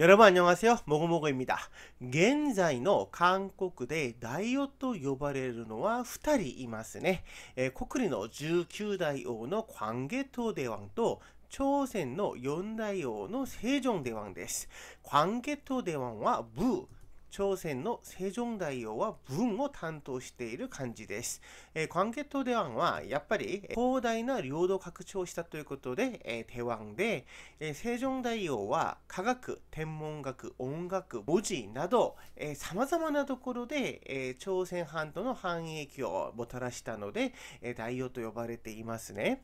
여러분안녕하세요もごもご입니다現在の韓国で大王と呼ばれるのは2人いますね。えー、国理の19代王の桓下東大王と朝鮮の4代王のセジョ大王です。桓下東大王は武。朝鮮のセジン大王は文を担当している感じです。えー、関係と出湾はやっぱり広大な領土拡張したということで、えー、手腕で、えー、セジ大王は科学、天文学、音楽、文字など、えー、様々なところで、えー、朝鮮半島の繁栄期をもたらしたので、えー、大王と呼ばれていますね。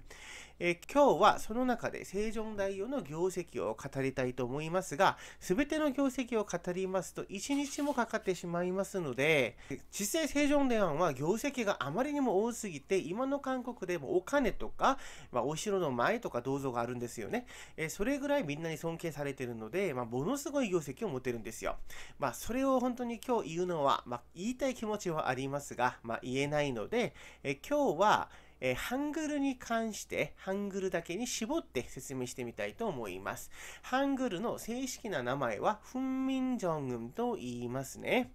え今日はその中で聖ジ大王の業績を語りたいと思いますが、全ての業績を語りますと1日もかかってしまいますので、実際聖ジ大王は業績があまりにも多すぎて、今の韓国でもお金とか、まあ、お城の前とか銅像があるんですよね。えそれぐらいみんなに尊敬されてるので、まあ、ものすごい業績を持てるんですよ。まあ、それを本当に今日言うのは、まあ、言いたい気持ちはありますが、まあ、言えないので、え今日は、えー、ハングルに関して、ハングルだけに絞って説明してみたいと思います。ハングルの正式な名前は、フンミンジョングンと言いますね。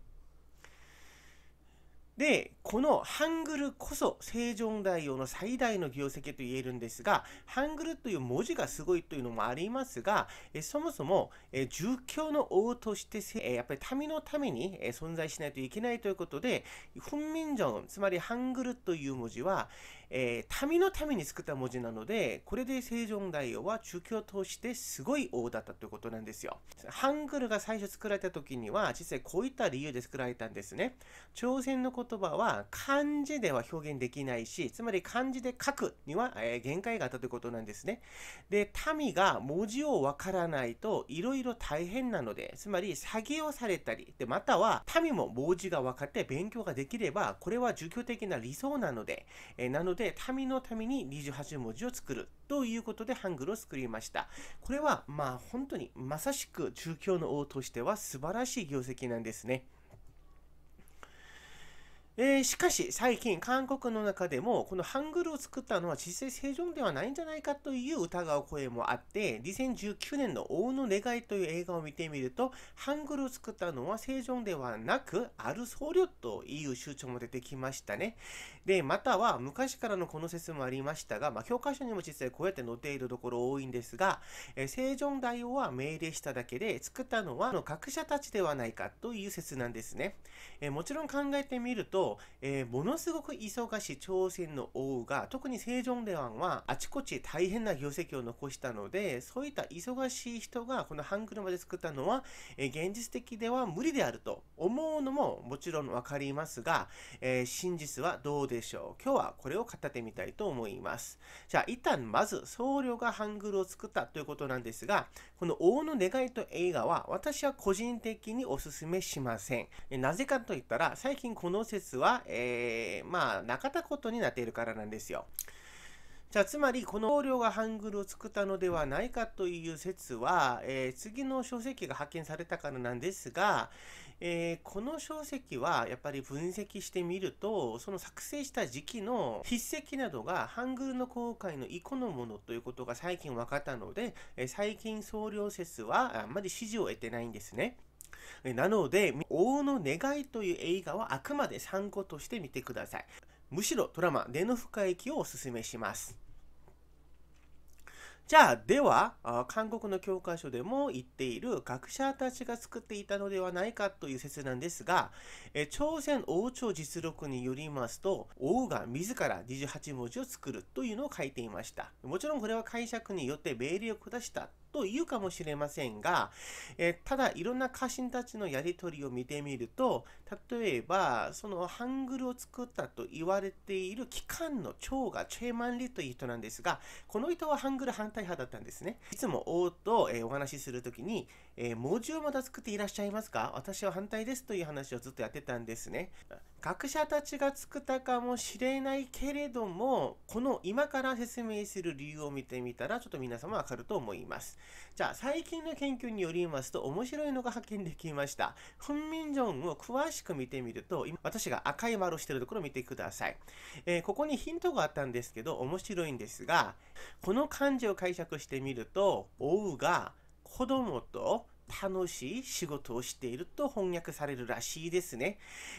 で、このハングルこそ正常大王の最大の業績と言えるんですが、ハングルという文字がすごいというのもありますが、えそもそも、え儒教の王としてえやっぱり民のために、え存在しないといけないということで、フンミンジョン、つまりハングルという文字は、えー、民のために作った文字なので、これで正常ョン大王は儒教としてすごい王だったということなんですよ。ハングルが最初作られた時には、実際こういった理由で作られたんですね。朝鮮の言葉は漢字では表現できないし、つまり漢字で書くには、えー、限界があったということなんですね。で、民が文字をわからないといろいろ大変なので、つまり作をされたり、で、または民も文字が分かって勉強ができれば、これは儒教的な理想なので、えー、なので、で民のために28文字を作るということでハングルを作りました。これはまあ本当にまさしく中京の王としては素晴らしい業績なんですね。えー、しかし最近韓国の中でもこのハングルを作ったのは実際正常ではないんじゃないかという疑う声もあって2019年の「王の願い」という映画を見てみるとハングルを作ったのは正常ではなくある僧侶という主張も出てきましたねでまたは昔からのこの説もありましたが、まあ、教科書にも実際こうやって載っているところ多いんですが、えー、正常大王は命令しただけで作ったのはの学者たちではないかという説なんですね、えー、もちろん考えてみるとえー、ものすごく忙しい朝鮮の王が、特に清ジョンはあちこち大変な業績を残したので、そういった忙しい人がこのハングルまで作ったのは、えー、現実的では無理であると。思うのももちろん分かりますが、えー、真実はどうでしょう今日はこれを語ってみたいと思います。じゃあ一旦まず僧侶がハングルを作ったということなんですが、この王の願いと映画は私は個人的にお勧めしません。なぜかといったら最近この説は、えー、まあなかったことになっているからなんですよ。じゃあつまりこの僧侶がハングルを作ったのではないかという説は、えー、次の書籍が発見されたからなんですが、えー、この書籍はやっぱり分析してみるとその作成した時期の筆跡などがハングルの航海の以降のものということが最近分かったので、えー、最近僧侶説はあんまり支持を得てないんですね。なので、王の願いという映画はあくまで参考としてみてください。むしろドラマ、根の深い木」をお勧めします。じゃあでは韓国の教科書でも言っている学者たちが作っていたのではないかという説なんですが朝鮮王朝実録によりますと王が自ら28文字を作るというのを書いていましたもちろんこれは解釈によって命令を下したと言うかもしれませんが、えー、ただいろんな家臣たちのやりとりを見てみると、例えば、そのハングルを作ったと言われている機関の長がチェーマンリという人なんですが、この人はハングル反対派だったんですね。いつも王と、えー、お話しするときに、えー、文字をまだ作っていらっしゃいますか私は反対ですという話をずっとやってたんですね。学者たちが作ったかもしれないけれども、この今から説明する理由を見てみたら、ちょっと皆様わかると思います。じゃあ、最近の研究によりますと、面白いのが発見できました。フンミンジョンを詳しく見てみると、今私が赤い丸をしてるところを見てください、えー、ここにヒントがあったんですけど、面白いんですが、この漢字を解釈してみると、おうが子供と楽しい仕事をしていると翻訳されるらしいですね。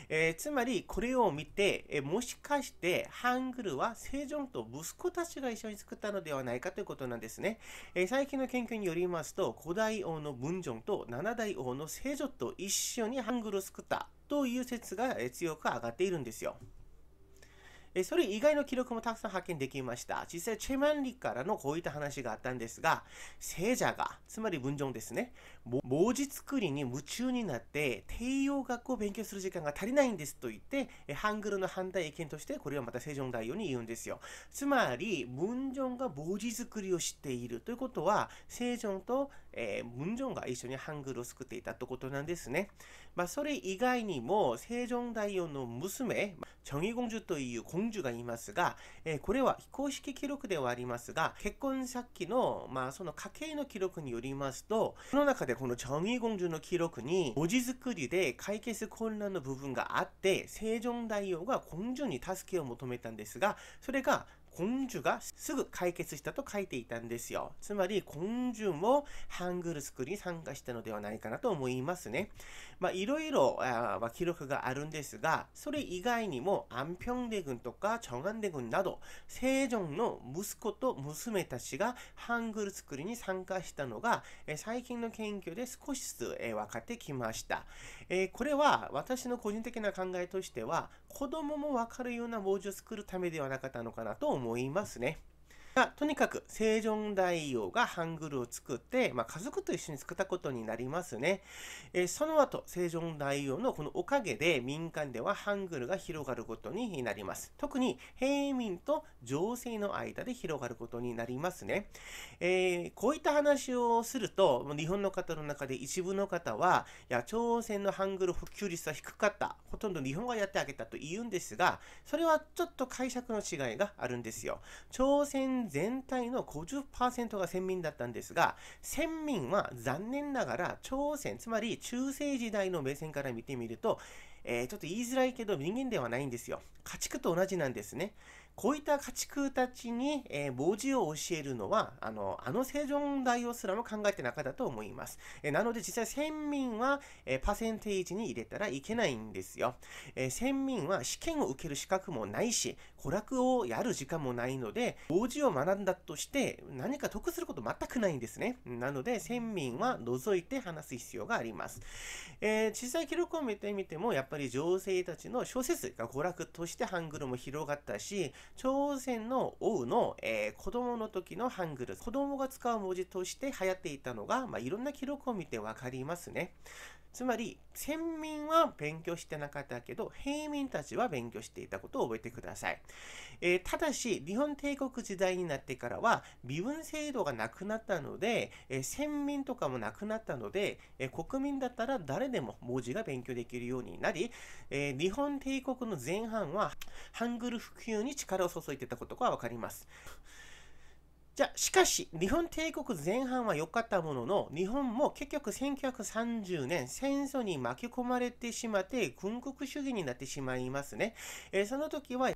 えー、つまり、これを見て、えー、もしかしてハングルはセジョンと息子たちが一緒に作ったのではないかということなんですね。えー、最近の研究によりますと、古代王の文ンと七代王のセジョと一緒にハングルを作ったという説が強く上がっているんですよ。えそれ以外の記録もたくさん発見できました。実際、チェマンリからのこういった話があったんですが、聖者が、つまり文章ですね、文字作りに夢中になって、帝王学を勉強する時間が足りないんですと言って、ハングルの反対意見として、これはまたセジョン大王に言うんですよ。つまり、文章が文字作りをしているということは、セジョンと、えー、文章が一緒にハングルを作っていたということなんですね。まあ、それ以外にも、セジョン大王の娘、チョン公ュという文が言いますが、えこれは非公式記録ではありますが、結婚さっきの、まあ、その家計の記録によりますと、その中でこのチャンイ公主の記録に、文字作りで解決困難の部分があって、セジ大王がジュに助けを求めたんですが、それが、根樹がすぐ解決したと書いていたんですよ。つまり、根樹もハングルスクールに参加したのではないかなと思いますね。まあ、いろいろ、あまあ、記録があるんですが、それ以外にも、安平大軍とか長安大軍など、聖城の息子と娘たちがハングルスクールに参加したのが、え最近の研究で少しずつ、え分かってきました。えー、これは私の個人的な考えとしては、子供もわかるような文字を作るためではなかったのかなと思いますね。まあ、とにかく、セジ大王がハングルを作って、まあ、家族と一緒に作ったことになりますね。えー、その後、セジ大王のこのおかげで民間ではハングルが広がることになります。特に、平民と情勢の間で広がることになりますね。えー、こういった話をすると、日本の方の中で一部の方は、いや、朝鮮のハングル普及率は低かった。ほとんど日本がやってあげたと言うんですが、それはちょっと解釈の違いがあるんですよ。朝鮮全体の50%が先民だったんですが、先民は残念ながら朝鮮、つまり中世時代の目線から見てみると、えー、ちょっと言いづらいけど人間ではないんですよ。家畜と同じなんですね。こういった家畜たちに、えー、防を教えるのは、あの、あの正常大王すらも考えてなかったと思います。えー、なので実際1民は、えー、パーセンテージに入れたらいけないんですよ。えー、1民は試験を受ける資格もないし、娯楽をやる時間もないので、防を学んだとして何か得すること全くないんですね。なので1民は除いて話す必要があります。えー、実際記録を見てみても、やっぱり女性たちの小説が娯楽としてハングルも広がったし、朝鮮の王の、えー、子供の時のハングル、子供が使う文字として流行っていたのが、まあ、いろんな記録を見てわかりますね。つまり、先民は勉強してなかったけど、平民たちは勉強していたことを覚えてください。えー、ただし、日本帝国時代になってからは、身分制度がなくなったので、えー、先民とかもなくなったので、えー、国民だったら誰でも文字が勉強できるようになり、え日本帝国の前半は、ハングル普及に力を注いでたことが分かります。じゃしかし、日本帝国前半は良かったものの、日本も結局1930年、戦争に巻き込まれてしまって、軍国主義になってしまいますね。えー、その時は、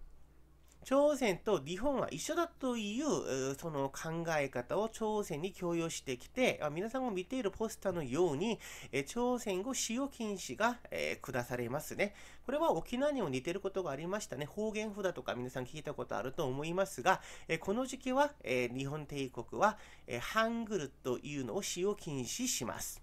朝鮮と日本は一緒だというその考え方を朝鮮に強要してきて、皆さんも見ているポスターのように、朝鮮語使用禁止が、えー、下されますね。これは沖縄にも似てることがありましたね。方言札とか皆さん聞いたことあると思いますが、えこの時期は、え日本帝国は、えハングルというのを使用禁止します。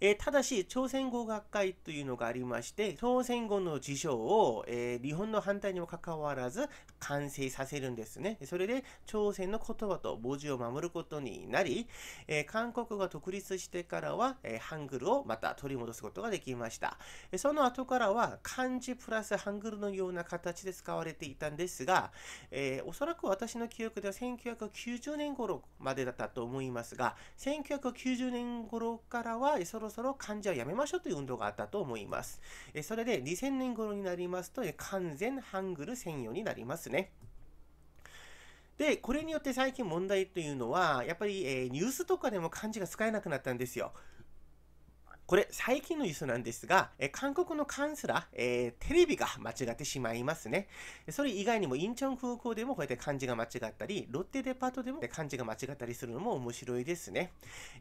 えー、ただし、朝鮮語学会というのがありまして、朝鮮語の辞書を、えー、日本の反対にもかかわらず完成させるんですね。それで、朝鮮の言葉と文字を守ることになり、えー、韓国が独立してからは、えハングルをまた取り戻すことができました。その後からは、漢字プラスハングルのような形で使われていたんですが、えおそらく私の記憶では1990年頃までだったと思いますが、1990年頃からは、そろそろ漢字はやめましょうという運動があったと思います。えそれで2000年頃になりますと、完全ハングル専用になりますね。で、これによって最近問題というのは、やっぱり、えー、ニュースとかでも漢字が使えなくなったんですよ。これ最近のニュースなんですが、え韓国のカンスラ、えー、テレビが間違ってしまいますね。それ以外にもインチョン空港でもこうやって漢字が間違ったり、ロッテデパートでも漢字が間違ったりするのも面白いですね。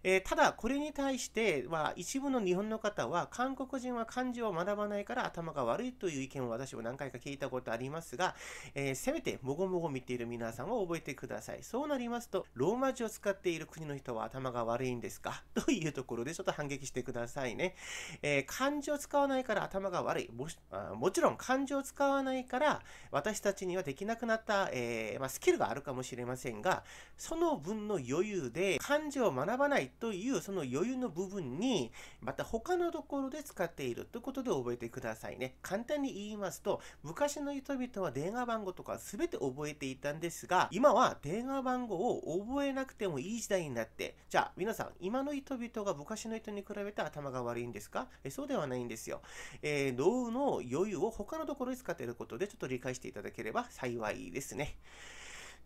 えー、ただ、これに対しては一部の日本の方は韓国人は漢字を学ばないから頭が悪いという意見を私も何回か聞いたことありますが、えー、せめてもごもご見ている皆さんは覚えてください。そうなりますと、ローマ字を使っている国の人は頭が悪いんですかというところでちょっと反撃してください。さいね。えー、漢字を使わないから頭が悪い。ももちろん漢字を使わないから私たちにはできなくなった、えー、まあ、スキルがあるかもしれませんが、その分の余裕で漢字を学ばないというその余裕の部分に、また他のところで使っているということで覚えてくださいね。簡単に言いますと、昔の人々は電話番号とか全て覚えていたんですが、今は電話番号を覚えなくてもいい時代になって、じゃあ皆さん、今の人々が昔の人に比べて頭様が悪いんですかえそうではないんですよ。えー、道具の余裕を他のところに使っていることでちょっと理解していただければ幸いですね。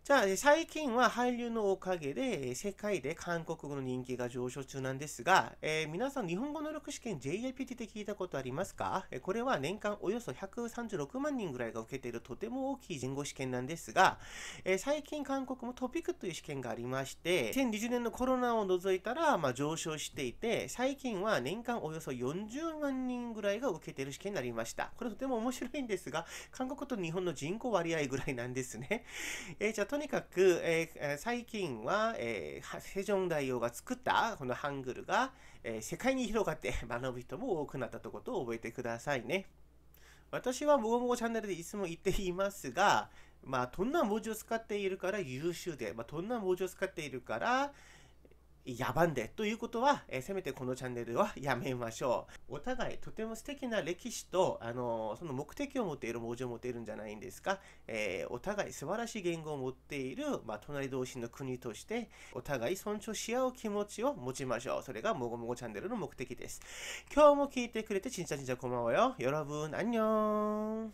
じゃあ、最近は俳優のおかげで、世界で韓国語の人気が上昇中なんですが、えー、皆さん、日本語能力試験 JIPT って聞いたことありますかこれは年間およそ136万人ぐらいが受けているとても大きい人語試験なんですが、えー、最近韓国もトピックという試験がありまして、2020年のコロナを除いたら、まあ、上昇していて、最近は年間およそ40万人ぐらいが受けている試験になりました。これとても面白いんですが、韓国と日本の人口割合ぐらいなんですね。えーとにかく、えー、最近は、えー、セジョン大王が作ったこのハングルが、えー、世界に広がって学ぶ人も多くなったとことを覚えてくださいね。私はもごもごチャンネルでいつも言っていますが、まあ、どんな文字を使っているから優秀で、まあ、どんな文字を使っているから、やばんでということは、えー、せめてこのチャンネルはやめましょう。お互いとても素敵な歴史と、あのー、その目的を持っている文字を持っているんじゃないんですか、えー、お互い素晴らしい言語を持っている、まあ、隣同士の国として、お互い尊重し合う気持ちを持ちましょう。それがもごもごチャンネルの目的です。今日も聞いてくれて、ちんちゃちんちゃこんばんはよ。よろぶん、あんにょーん。